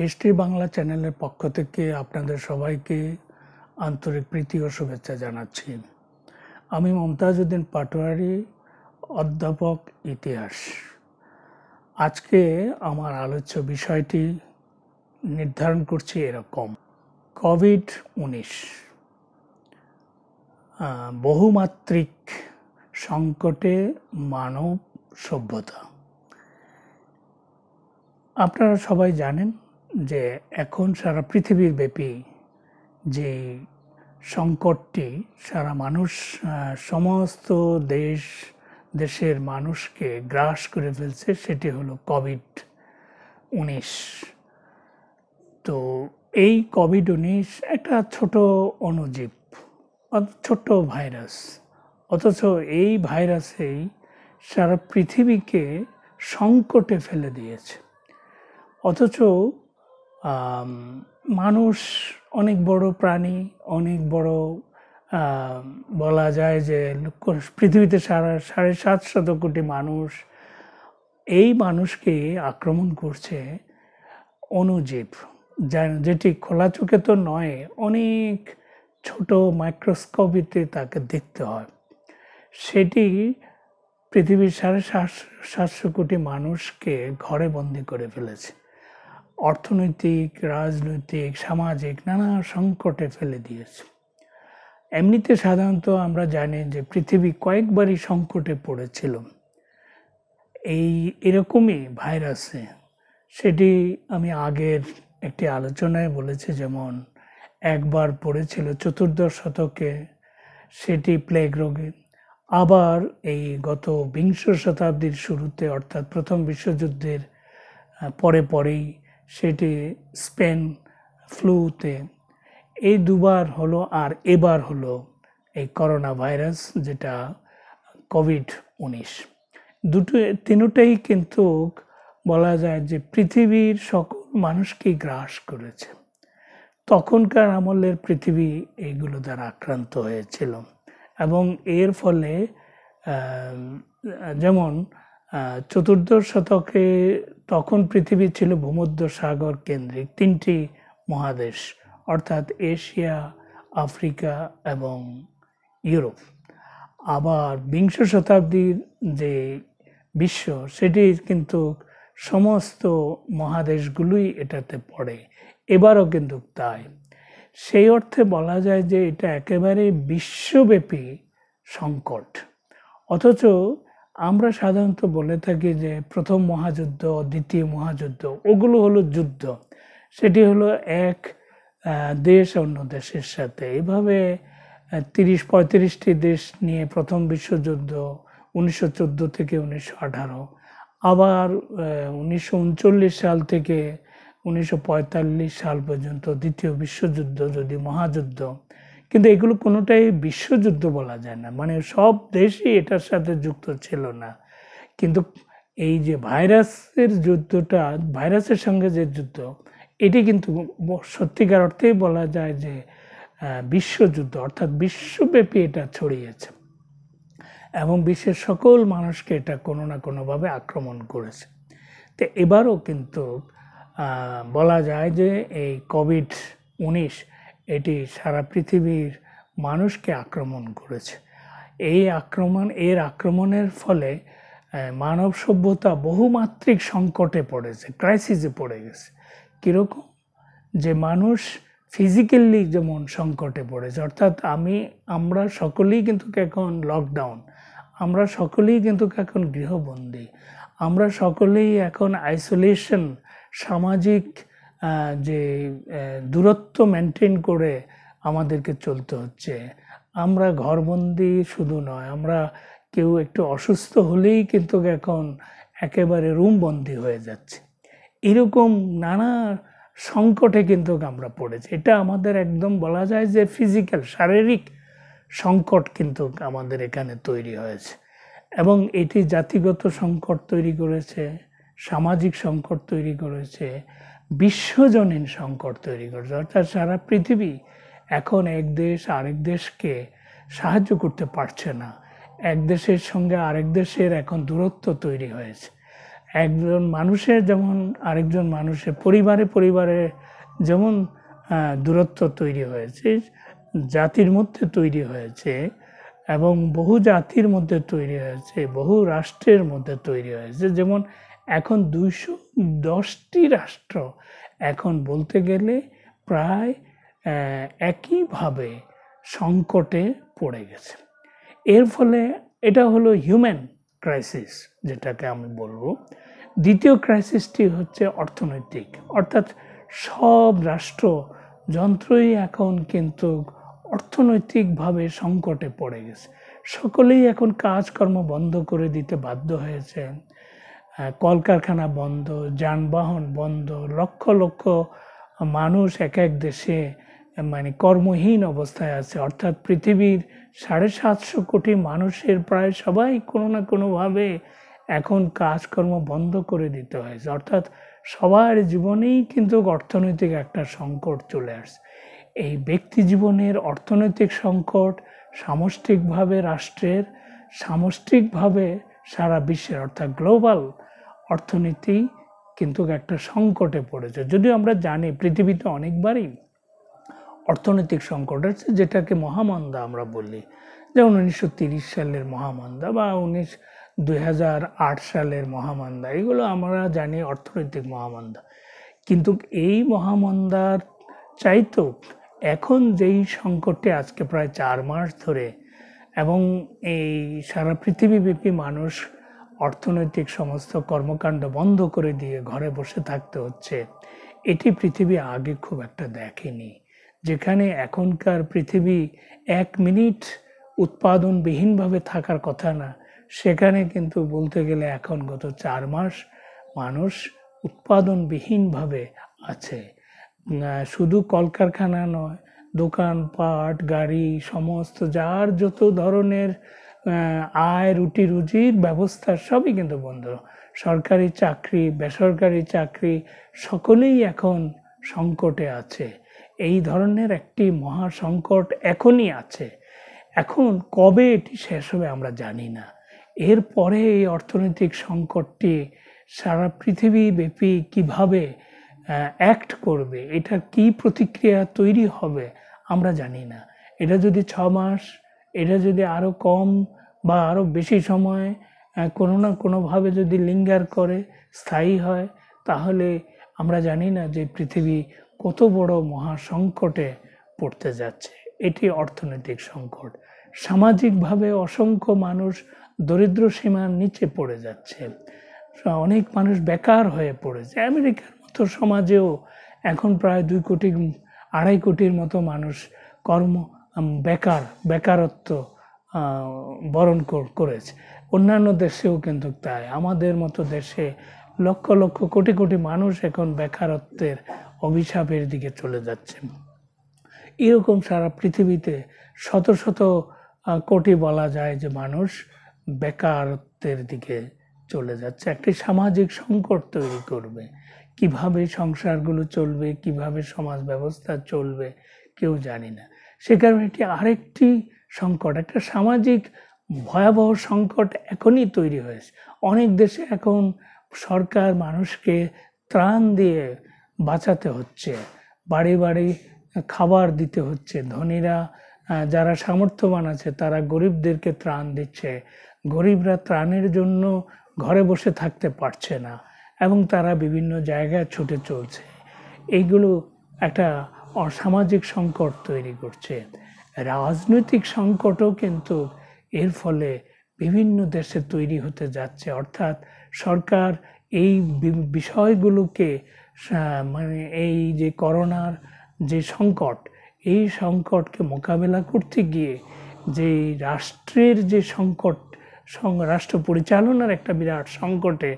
history Bangla চ্যানেলের পক্ষ থেকে আপনাদের সবাইকে আন্তরিক প্রীতি ও শুভেচ্ছা জানাচ্ছি আমি মমতাজউদ্দিন পাটোয়ারি অধ্যাপক ইতিহাস আজকে আমার আলোচ্য বিষয়টি নির্ধারণ করছি এরকম কোভিড উনিশ বহুমাত্রিক সংকটে মানব সভ্যতা আপনারা সবাই জানেন যে এখন সারা পৃথিবীর ব্যাপী যে সংকটটি সারা মানুষ সমস্ত দেশ দেশের মানুষকে গ্রাস করে ফেলছে সেটি হলো কোভিড উনিশ তো এই কোভিড উনিশ একটা ছোট অণুজীব ছোট্ট ভাইরাস অথচ এই ভাইরাসেই সারা পৃথিবীকে সংকটে ফেলে দিয়েছে অথচ মানুষ অনেক বড় প্রাণী অনেক বড় বলা যায় যে পৃথিবীতে সারা সাড়ে সাত শত কোটি মানুষ এই মানুষকে আক্রমণ করছে অনুজীব যেটি খোলা চোখে তো নয় অনেক ছোট মাইক্রোস্কোপিতে তাকে দেখতে হয় সেটি পৃথিবীর সাড়ে সাতশো কোটি মানুষকে ঘরে বন্দি করে ফেলেছে অর্থনৈতিক রাজনৈতিক সামাজিক নানা সংকটে ফেলে দিয়েছে এমনিতে সাধারণত আমরা জানি যে পৃথিবী কয়েকবারই সংকটে পড়েছিল এই এরকমই ভাইরাসে সেটি আমি আগের একটি আলোচনায় বলেছি যেমন একবার পড়েছিল চতুর্দশ শতকে সেটি প্লেগ রোগে আবার এই গত বিংশ শতাব্দীর শুরুতে অর্থাৎ প্রথম বিশ্বযুদ্ধের পরে পরেই সেটি স্পেন ফ্লুতে এই দুবার হলো আর এবার হলো এই করোনা ভাইরাস যেটা কোভিড উনিশ দুটো তিনটাই কিন্তু বলা যায় যে পৃথিবীর সকল মানুষকে গ্রাস করেছে তখনকার আমলের পৃথিবী এইগুলো দ্বারা আক্রান্ত হয়েছিল এবং এর ফলে যেমন চতুর্দশ শতকে তখন পৃথিবী ছিল ভূমধ্য সাগর কেন্দ্রিক তিনটি মহাদেশ অর্থাৎ এশিয়া আফ্রিকা এবং ইউরোপ আবার বিংশ শতাব্দীর যে বিশ্ব সেটি কিন্তু সমস্ত মহাদেশগুলোই এটাতে পড়ে এবারও কিন্তু তাই সেই অর্থে বলা যায় যে এটা একেবারে বিশ্বব্যাপী সংকট অথচ আমরা সাধারণত বলে থাকি যে প্রথম মহাযুদ্ধ দ্বিতীয় মহাযুদ্ধ ওগুলো হলো যুদ্ধ সেটি হলো এক দেশ অন্য দেশের সাথে এভাবে তিরিশ পঁয়ত্রিশটি দেশ নিয়ে প্রথম বিশ্বযুদ্ধ উনিশশো চোদ্দো থেকে উনিশশো আঠারো আবার উনিশশো উনচল্লিশ সাল থেকে উনিশশো সাল পর্যন্ত দ্বিতীয় বিশ্বযুদ্ধ যদি মহাযুদ্ধ কিন্তু এগুলো কোনোটাই বিশ্বযুদ্ধ বলা যায় না মানে সব দেশই এটার সাথে যুক্ত ছিল না কিন্তু এই যে ভাইরাসের যুদ্ধটা ভাইরাসের সঙ্গে যে যুদ্ধ এটি কিন্তু সত্যিকার অর্থেই বলা যায় যে বিশ্বযুদ্ধ অর্থাৎ বিশ্বব্যাপী এটা ছড়িয়েছে এবং বিশ্বের সকল মানুষকে এটা কোনো না কোনোভাবে আক্রমণ করেছে তো এবারও কিন্তু বলা যায় যে এই কোভিড উনিশ এটি সারা পৃথিবীর মানুষকে আক্রমণ করেছে এই আক্রমণ এর আক্রমণের ফলে মানব সভ্যতা বহুমাত্রিক সংকটে পড়েছে ক্রাইসিসে পড়ে গেছে কীরকম যে মানুষ ফিজিক্যালি যেমন সংকটে পড়েছে অর্থাৎ আমি আমরা সকলেই কিন্তু এখন লকডাউন আমরা সকলেই কিন্তু এখন গৃহবন্দী আমরা সকলেই এখন আইসোলেশন সামাজিক যে দূরত্ব মেনটেন করে আমাদেরকে চলতে হচ্ছে আমরা ঘরবন্দি শুধু নয় আমরা কেউ একটু অসুস্থ হলেই কিন্তু এখন একেবারে রুমবন্দি হয়ে যাচ্ছে এরকম নানা সংকটে কিন্তু আমরা পড়েছি এটা আমাদের একদম বলা যায় যে ফিজিক্যাল শারীরিক সংকট কিন্তু আমাদের এখানে তৈরি হয়েছে এবং এটি জাতিগত সংকট তৈরি করেছে সামাজিক সংকট তৈরি করেছে বিশ্বজনীন সংকট তৈরি করছে অর্থাৎ সারা পৃথিবী এখন এক দেশ আরেক দেশকে সাহায্য করতে পারছে না এক দেশের সঙ্গে আরেক দেশের এখন দূরত্ব তৈরি হয়েছে একজন মানুষের যেমন আরেকজন মানুষের পরিবারে পরিবারে যেমন দূরত্ব তৈরি হয়েছে জাতির মধ্যে তৈরি হয়েছে এবং বহু জাতির মধ্যে তৈরি হয়েছে বহু রাষ্ট্রের মধ্যে তৈরি হয়েছে যেমন এখন দুইশো দশটি রাষ্ট্র এখন বলতে গেলে প্রায় একইভাবে সংকটে পড়ে গেছে এর ফলে এটা হলো হিউম্যান ক্রাইসিস যেটাকে আমি বলবো দ্বিতীয় ক্রাইসিসটি হচ্ছে অর্থনৈতিক অর্থাৎ সব রাষ্ট্র যন্ত্রই এখন কিন্তু অর্থনৈতিকভাবে সংকটে পড়ে গেছে সকলেই এখন কাজকর্ম বন্ধ করে দিতে বাধ্য হয়েছে কলকারখানা বন্ধ যানবাহন বন্ধ লক্ষ লক্ষ মানুষ এক এক দেশে মানে কর্মহীন অবস্থায় আছে অর্থাৎ পৃথিবীর সাড়ে সাতশো কোটি মানুষের প্রায় সবাই কোনো না কোনোভাবে এখন কাজকর্ম বন্ধ করে দিতে হয়েছে অর্থাৎ সবার জীবনেই কিন্তু অর্থনৈতিক একটা সংকট চলে আসছে এই ব্যক্তি জীবনের অর্থনৈতিক সংকট সামষ্টিকভাবে রাষ্ট্রের সামষ্টিকভাবে সারা বিশ্বের অর্থাৎ গ্লোবাল অর্থনীতি কিন্তু একটা সংকটে পড়েছে যদিও আমরা জানি পৃথিবীতে অনেকবারই অর্থনৈতিক সংকট আছে যেটাকে মহামন্দা আমরা বলি যেমন উনিশশো তিরিশ সালের মহামন্দা বা উনিশ দুই সালের মহামন্দা এগুলো আমরা জানি অর্থনৈতিক মহামন্দা কিন্তু এই মহামন্দার চাইতেও এখন যেই সংকটে আজকে প্রায় চার মাস ধরে এবং এই সারা পৃথিবীব্যাপী মানুষ অর্থনৈতিক সমস্ত কর্মকাণ্ড বন্ধ করে দিয়ে ঘরে বসে থাকতে হচ্ছে এটি পৃথিবী আগে খুব একটা দেখেনি যেখানে এখনকার পৃথিবী এক মিনিট উৎপাদনবিহীনভাবে থাকার কথা না সেখানে কিন্তু বলতে গেলে এখন গত চার মাস মানুষ উৎপাদনবিহীনভাবে আছে শুধু কলকারখানা নয় দোকান পাট গাড়ি সমস্ত যার যত ধরনের আয় রুটি রুজির ব্যবস্থা সবই কিন্তু বন্ধ সরকারি চাকরি বেসরকারি চাকরি সকলেই এখন সংকটে আছে এই ধরনের একটি মহা সংকট এখনই আছে এখন কবে এটি শেষ হবে আমরা জানি না এরপরে এই অর্থনৈতিক সংকটটি সারা পৃথিবী ব্যাপী কিভাবে অ্যাক্ট করবে এটা কি প্রতিক্রিয়া তৈরি হবে আমরা জানি না এটা যদি ছ মাস এটা যদি আরও কম বা আরও বেশি সময় কোনো না কোনোভাবে যদি লিঙ্গার করে স্থায়ী হয় তাহলে আমরা জানি না যে পৃথিবী কত বড় মহাসংকটে পড়তে যাচ্ছে এটি অর্থনৈতিক সংকট সামাজিকভাবে অসংখ্য মানুষ দরিদ্র সীমার নিচে পড়ে যাচ্ছে অনেক মানুষ বেকার হয়ে পড়েছে আমেরিকার মতো সমাজেও এখন প্রায় দুই কোটি আড়াই কোটির মতো মানুষ কর্ম বেকার বেকারত্ব বরণ করেছে অন্যান্য দেশেও কিন্তু তাই আমাদের মতো দেশে লক্ষ লক্ষ কোটি কোটি মানুষ এখন বেকারত্বের অভিশাপের দিকে চলে যাচ্ছে এরকম সারা পৃথিবীতে শত শত কোটি বলা যায় যে মানুষ বেকারত্বের দিকে চলে যাচ্ছে একটি সামাজিক সংকট তৈরি করবে কিভাবে সংসারগুলো চলবে কিভাবে সমাজ ব্যবস্থা চলবে কেউ জানি না সে কারণে এটি আরেকটি সংকট একটা সামাজিক ভয়াবহ সংকট এখনই তৈরি হয়েছে অনেক দেশে এখন সরকার মানুষকে ত্রাণ দিয়ে বাঁচাতে হচ্ছে বাড়ি বাড়ি খাবার দিতে হচ্ছে ধনীরা যারা সামর্থ্যবান আছে তারা গরিবদেরকে ত্রাণ দিচ্ছে গরিবরা ত্রাণের জন্য ঘরে বসে থাকতে পারছে না এবং তারা বিভিন্ন জায়গায় ছুটে চলছে এইগুলো একটা অসামাজিক সংকট তৈরি করছে রাজনৈতিক সংকটও কিন্তু এর ফলে বিভিন্ন দেশে তৈরি হতে যাচ্ছে অর্থাৎ সরকার এই বিষয়গুলোকে মানে এই যে করোনার যে সংকট এই সংকটকে মোকাবেলা করতে গিয়ে যে রাষ্ট্রের যে সংকট রাষ্ট্র পরিচালনার একটা বিরাট সংকটে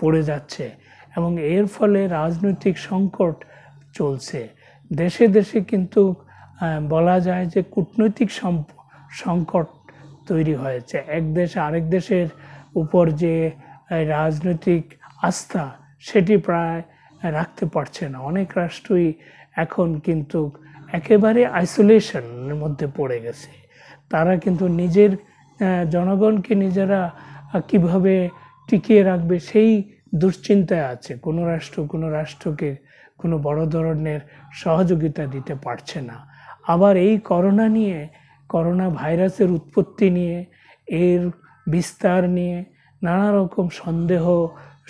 পড়ে যাচ্ছে এবং এর ফলে রাজনৈতিক সংকট চলছে দেশে দেশে কিন্তু বলা যায় যে কূটনৈতিক সংকট তৈরি হয়েছে এক দেশ আরেক দেশের উপর যে রাজনৈতিক আস্থা সেটি প্রায় রাখতে পারছে না অনেক রাষ্ট্রই এখন কিন্তু একেবারে আইসোলেশনের মধ্যে পড়ে গেছে তারা কিন্তু নিজের জনগণকে নিজেরা কিভাবে টিকিয়ে রাখবে সেই দুশ্চিন্তায় আছে কোনো রাষ্ট্র কোনো রাষ্ট্রকে কোনো বড় ধরনের সহযোগিতা দিতে পারছে না আবার এই করোনা নিয়ে করোনা ভাইরাসের উৎপত্তি নিয়ে এর বিস্তার নিয়ে নানা রকম সন্দেহ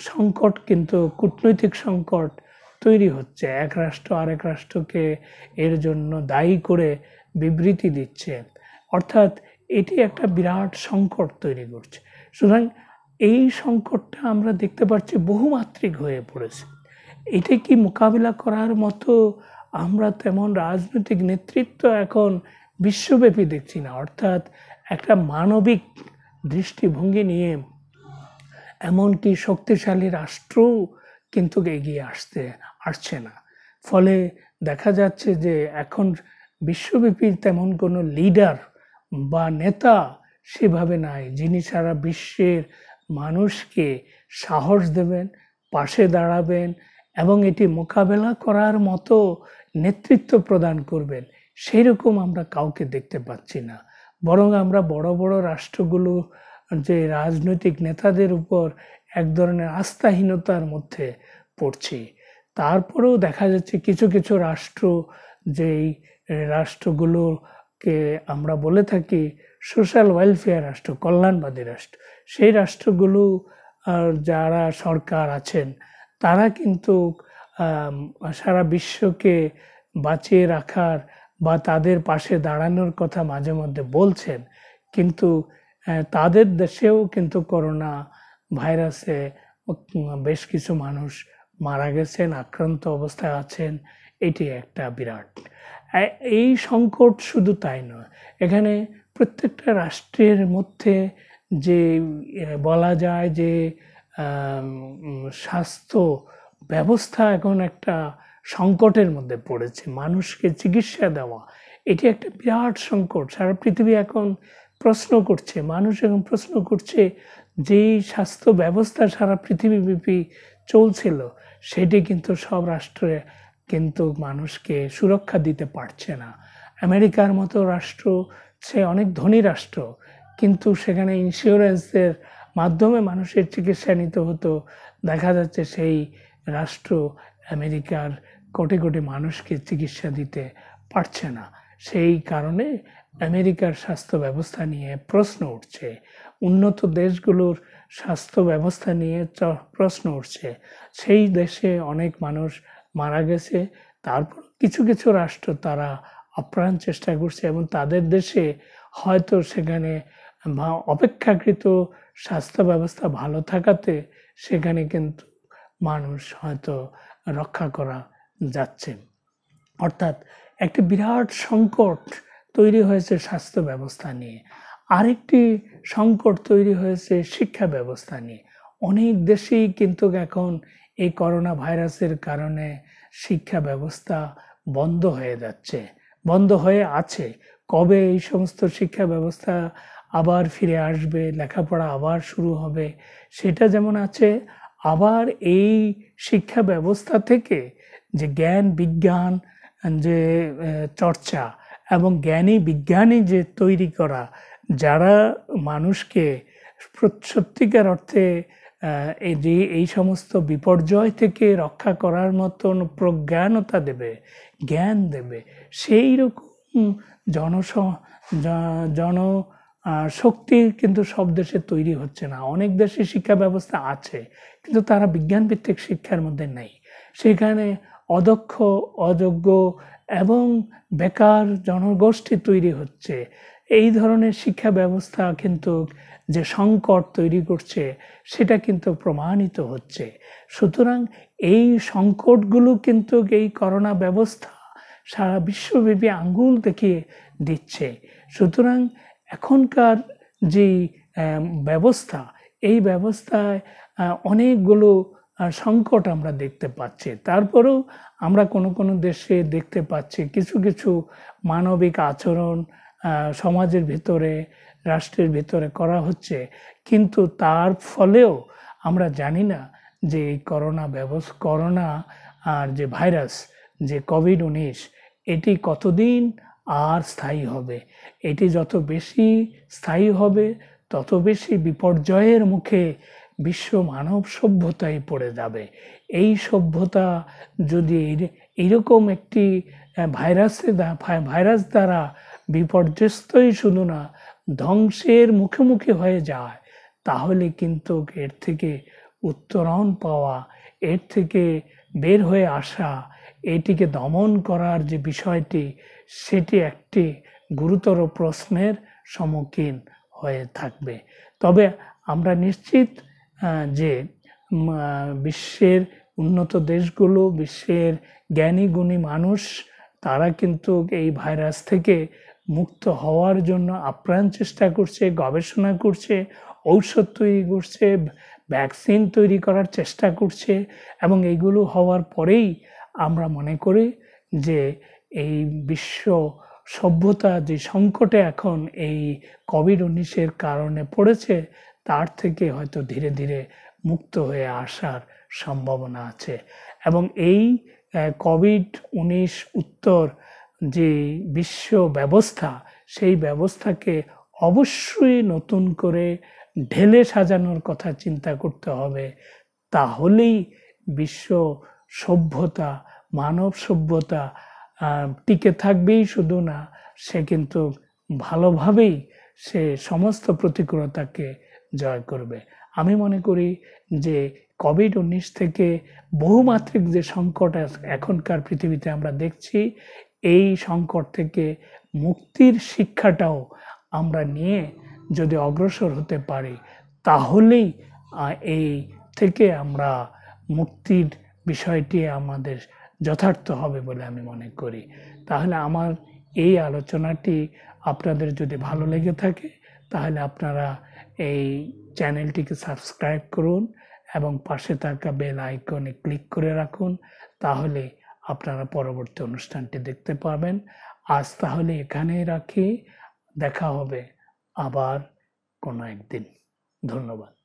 সংকট কিন্তু কূটনৈতিক সংকট তৈরি হচ্ছে এক রাষ্ট্র আরেক রাষ্ট্রকে এর জন্য দায়ী করে বিবৃতি দিচ্ছে অর্থাৎ এটি একটা বিরাট সংকট তৈরি করছে সুতরাং এই সংকটটা আমরা দেখতে পাচ্ছি বহুমাত্রিক হয়ে পড়েছে এটা কি মোকাবিলা করার মতো আমরা তেমন রাজনৈতিক নেতৃত্ব এখন বিশ্বব্যাপী দেখছি না অর্থাৎ একটা মানবিক দৃষ্টিভঙ্গি নিয়ে এমনকি শক্তিশালী রাষ্ট্র কিন্তু এগিয়ে আসতে আসছে না ফলে দেখা যাচ্ছে যে এখন বিশ্বব্যাপী তেমন কোনো লিডার বা নেতা সেভাবে নাই যিনি সারা বিশ্বের মানুষকে সাহস দেবেন পাশে দাঁড়াবেন এবং এটি মোকাবেলা করার মতো নেতৃত্ব প্রদান করবেন সেই রকম আমরা কাউকে দেখতে পাচ্ছি না বরং আমরা বড় বড় রাষ্ট্রগুলো যে রাজনৈতিক নেতাদের উপর এক ধরনের আস্থাহীনতার মধ্যে পড়ছি তারপরেও দেখা যাচ্ছে কিছু কিছু রাষ্ট্র যেই রাষ্ট্রগুলোকে আমরা বলে থাকি সোশ্যাল ওয়েলফেয়ার রাষ্ট্র কল্যাণবাদী রাষ্ট্র সেই রাষ্ট্রগুলো যারা সরকার আছেন তারা কিন্তু সারা বিশ্বকে বাঁচিয়ে রাখার বা তাদের পাশে দাঁড়ানোর কথা মাঝে মধ্যে বলছেন কিন্তু তাদের দেশেও কিন্তু করোনা ভাইরাসে বেশ কিছু মানুষ মারা গেছেন আক্রান্ত অবস্থায় আছেন এটি একটা বিরাট এই সংকট শুধু তাই নয় এখানে প্রত্যেকটা রাষ্ট্রের মধ্যে যে বলা যায় যে স্বাস্থ্য ব্যবস্থা এখন একটা সংকটের মধ্যে পড়েছে মানুষকে চিকিৎসা দেওয়া এটি একটা বিরাট সংকট সারা পৃথিবী এখন প্রশ্ন করছে মানুষ এখন প্রশ্ন করছে যেই স্বাস্থ্য ব্যবস্থা সারা পৃথিবীব্যাপী চলছিল সেটি কিন্তু সব রাষ্ট্রে কিন্তু মানুষকে সুরক্ষা দিতে পারছে না আমেরিকার মতো রাষ্ট্র সে অনেক ধনী রাষ্ট্র কিন্তু সেখানে ইন্স্যুরেন্সের মাধ্যমে মানুষের চিকিৎসা নিতে হতো দেখা যাচ্ছে সেই রাষ্ট্র আমেরিকার কোটি কোটি মানুষকে চিকিৎসা দিতে পারছে না সেই কারণে আমেরিকার স্বাস্থ্য ব্যবস্থা নিয়ে প্রশ্ন উঠছে উন্নত দেশগুলোর স্বাস্থ্য ব্যবস্থা নিয়ে প্রশ্ন উঠছে সেই দেশে অনেক মানুষ মারা গেছে তারপর কিছু কিছু রাষ্ট্র তারা আপ্রাণ চেষ্টা করছে এবং তাদের দেশে হয়তো সেখানে অপেক্ষাকৃত স্বাস্থ্য ব্যবস্থা ভালো থাকাতে সেখানে কিন্তু মানুষ হয়তো রক্ষা করা যাচ্ছে অর্থাৎ একটি বিরাট সংকট তৈরি হয়েছে স্বাস্থ্য ব্যবস্থা নিয়ে আরেকটি সংকট তৈরি হয়েছে শিক্ষা ব্যবস্থা নিয়ে অনেক দেশেই কিন্তু এখন এই করোনা ভাইরাসের কারণে শিক্ষা ব্যবস্থা বন্ধ হয়ে যাচ্ছে বন্ধ হয়ে আছে কবে এই সমস্ত শিক্ষা ব্যবস্থা আবার ফিরে আসবে লেখাপড়া আবার শুরু হবে সেটা যেমন আছে আবার এই শিক্ষা ব্যবস্থা থেকে যে জ্ঞান বিজ্ঞান যে চর্চা এবং জ্ঞানী বিজ্ঞানী যে তৈরি করা যারা মানুষকে সত্যিকার অর্থে যে এই সমস্ত বিপর্যয় থেকে রক্ষা করার মতন প্রজ্ঞানতা দেবে জ্ঞান দেবে সেই রকম জনস জন শক্তি কিন্তু সব দেশে তৈরি হচ্ছে না অনেক দেশে শিক্ষা ব্যবস্থা আছে কিন্তু তারা বিজ্ঞানভিত্তিক শিক্ষার মধ্যে নেই সেখানে অদক্ষ অযোগ্য এবং বেকার জনগোষ্ঠী তৈরি হচ্ছে এই ধরনের শিক্ষা ব্যবস্থা কিন্তু যে সংকট তৈরি করছে সেটা কিন্তু প্রমাণিত হচ্ছে সুতরাং এই সংকটগুলো কিন্তু এই করোনা ব্যবস্থা সারা বিশ্বব্যাপী আঙ্গুল দেখিয়ে দিচ্ছে সুতরাং এখনকার যেই ব্যবস্থা এই ব্যবস্থায় অনেকগুলো সংকট আমরা দেখতে পাচ্ছি তারপরেও আমরা কোনো কোনো দেশে দেখতে পাচ্ছি কিছু কিছু মানবিক আচরণ সমাজের ভিতরে রাষ্ট্রের ভিতরে করা হচ্ছে কিন্তু তার ফলেও আমরা জানি না যে এই করোনা ব্যবস করোনা আর যে ভাইরাস যে কোভিড উনিশ এটি কতদিন আর স্থায়ী হবে এটি যত বেশি স্থায়ী হবে তত বেশি বিপর্যয়ের মুখে বিশ্ব মানব সভ্যতায় পড়ে যাবে এই সভ্যতা যদি এরকম একটি ভাইরাসে ভাইরাস দ্বারা বিপর্যস্তই শুধু না ধ্বংসের মুখোমুখি হয়ে যায় তাহলে কিন্তু এর থেকে উত্তরণ পাওয়া এর থেকে বের হয়ে আসা এটিকে দমন করার যে বিষয়টি সেটি একটি গুরুতর প্রশ্নের সম্মুখীন হয়ে থাকবে তবে আমরা নিশ্চিত যে বিশ্বের উন্নত দেশগুলো বিশ্বের জ্ঞানী গুণী মানুষ তারা কিন্তু এই ভাইরাস থেকে মুক্ত হওয়ার জন্য আপ্রাণ চেষ্টা করছে গবেষণা করছে ঔষধ তৈরি করছে ভ্যাকসিন তৈরি করার চেষ্টা করছে এবং এইগুলো হওয়ার পরেই আমরা মনে করি যে এই বিশ্ব সভ্যতা যে সংকটে এখন এই কোভিড উনিশের কারণে পড়েছে তার থেকে হয়তো ধীরে ধীরে মুক্ত হয়ে আসার সম্ভাবনা আছে এবং এই কোভিড উনিশ উত্তর যে বিশ্ব ব্যবস্থা সেই ব্যবস্থাকে অবশ্যই নতুন করে ঢেলে সাজানোর কথা চিন্তা করতে হবে তাহলেই বিশ্ব সভ্যতা মানব সভ্যতা টিকে থাকবেই শুধু না সে কিন্তু ভালোভাবেই সে সমস্ত প্রতিকূলতাকে জয় করবে আমি মনে করি যে কোভিড উনিশ থেকে বহুমাত্রিক যে সংকট এখনকার পৃথিবীতে আমরা দেখছি এই সংকট থেকে মুক্তির শিক্ষাটাও আমরা নিয়ে যদি অগ্রসর হতে পারি তাহলেই এই থেকে আমরা মুক্তির বিষয়টি আমাদের যথার্থ হবে বলে আমি মনে করি তাহলে আমার এই আলোচনাটি আপনাদের যদি ভালো লেগে থাকে তাহলে আপনারা এই চ্যানেলটিকে সাবস্ক্রাইব করুন এবং পাশে থাকা বেল আইকনে ক্লিক করে রাখুন তাহলে আপনারা পরবর্তী অনুষ্ঠানটি দেখতে পাবেন আজ তাহলে এখানেই রাখি দেখা হবে আবার কোনো একদিন ধন্যবাদ